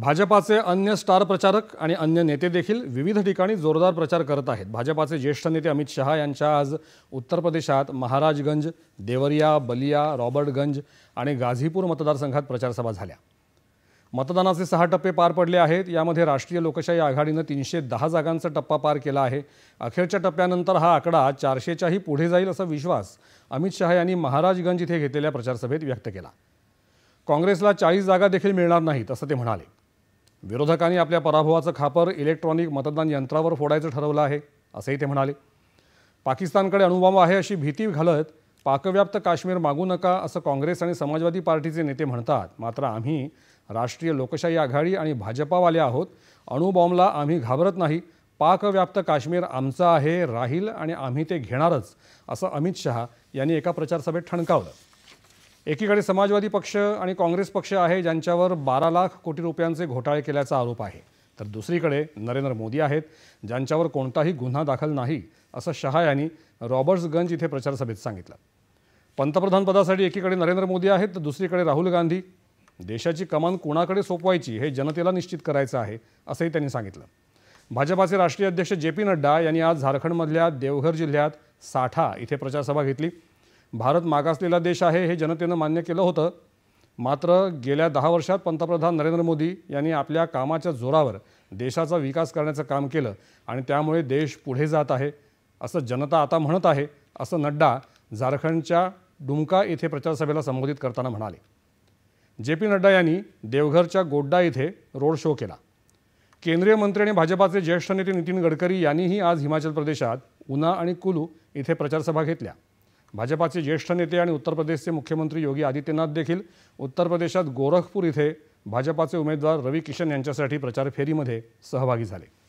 भाजपाचे अन्य स्टार प्रचारक आणि अन्य नेते देखील विविध ठिकाणी जोरदार प्रचार करत आहेत भाजपाचे ज्येष्ठ नेते अमित शहा यांच्या आज उत्तर प्रदेशात महाराजगंज देवरिया बलिया रॉबर्टगंज आणि गाझीपूर मतदारसंघात प्रचारसभा झाल्या मतदानाचे सहा टप्पे पार पडले आहेत यामध्ये राष्ट्रीय लोकशाही आघाडीनं तीनशे दहा जागांचा टप्पा पार केला आहे अखेरच्या टप्प्यानंतर हा आकडा चारशेच्याही पुढे जाईल असा विश्वास अमित शहा यांनी महाराजगंज इथे घेतलेल्या प्रचारसभेत व्यक्त केला काँग्रेसला चाळीस जागा देखील मिळणार नाहीत असं ते म्हणाले विरोधकांनी आपल्या पराभवाचं खापर इलेक्ट्रॉनिक मतदान यंत्रावर फोडायचं ठरवलं आहे असंही ते म्हणाले पाकिस्तानकडे अणुबॉम्ब आहे अशी भीती घालत पाकव्याप्त काश्मीर मागू नका असं काँग्रेस आणि समाजवादी पार्टीचे नेते म्हणतात मात्र आम्ही राष्ट्रीय लोकशाही आघाडी आणि भाजपावाले आहोत अणुबॉम्बला आम्ही घाबरत नाही पाकव्याप्त काश्मीर आमचं आहे राहील आणि आम्ही ते घेणारच असं अमित शहा यांनी एका प्रचारसभेत ठणकावलं एकीकडे समाजवादी पक्ष आणि काँग्रेस पक्ष आहे ज्यांच्यावर बारा लाख कोटी रुपयांचे घोटाळे केल्याचा आरोप आहे तर दुसरीकडे नरेंद्र मोदी आहेत ज्यांच्यावर कोणताही गुन्हा दाखल नाही असं शहा यांनी रॉबर्ट्सगंज इथे प्रचारसभेत सांगितलं पंतप्रधानपदासाठी एकीकडे नरेंद्र मोदी आहेत तर दुसरीकडे राहुल गांधी देशाची कमान कोणाकडे सोपवायची हे जनतेला निश्चित करायचं आहे असंही त्यांनी सांगितलं भाजपाचे राष्ट्रीय अध्यक्ष जे पी नड्डा यांनी आज झारखंडमधल्या देवघर जिल्ह्यात साठा इथे प्रचारसभा घेतली भारत मागासलेला देश आहे हे जनतेनं मान्य केलं होतं मात्र गेल्या दहा वर्षात पंतप्रधान नरेंद्र मोदी यांनी आपल्या कामाच्या जोरावर देशाचा विकास करण्याचं काम केलं आणि त्यामुळे देश पुढे जात आहे असं जनता आता म्हणत आहे असं नड्डा झारखंडच्या डुमका येथे प्रचारसभेला संबोधित करताना म्हणाले जे पी नड्डा यांनी देवघरच्या गोड्डा येथे रोड शो केला केंद्रीय मंत्री आणि भाजपाचे ज्येष्ठ नेते नितीन गडकरी यांनीही आज हिमाचल प्रदेशात उना आणि कुलू इथे प्रचारसभा घेतल्या भाजपाचे ज्येष्ठ नेते आणि उत्तर प्रदेशचे मुख्यमंत्री योगी आदित्यनाथ देखील उत्तर प्रदेशात गोरखपूर इथे भाजपाचे उमेदवार रवी किशन यांच्यासाठी प्रचार फेरीमध्ये सहभागी झाले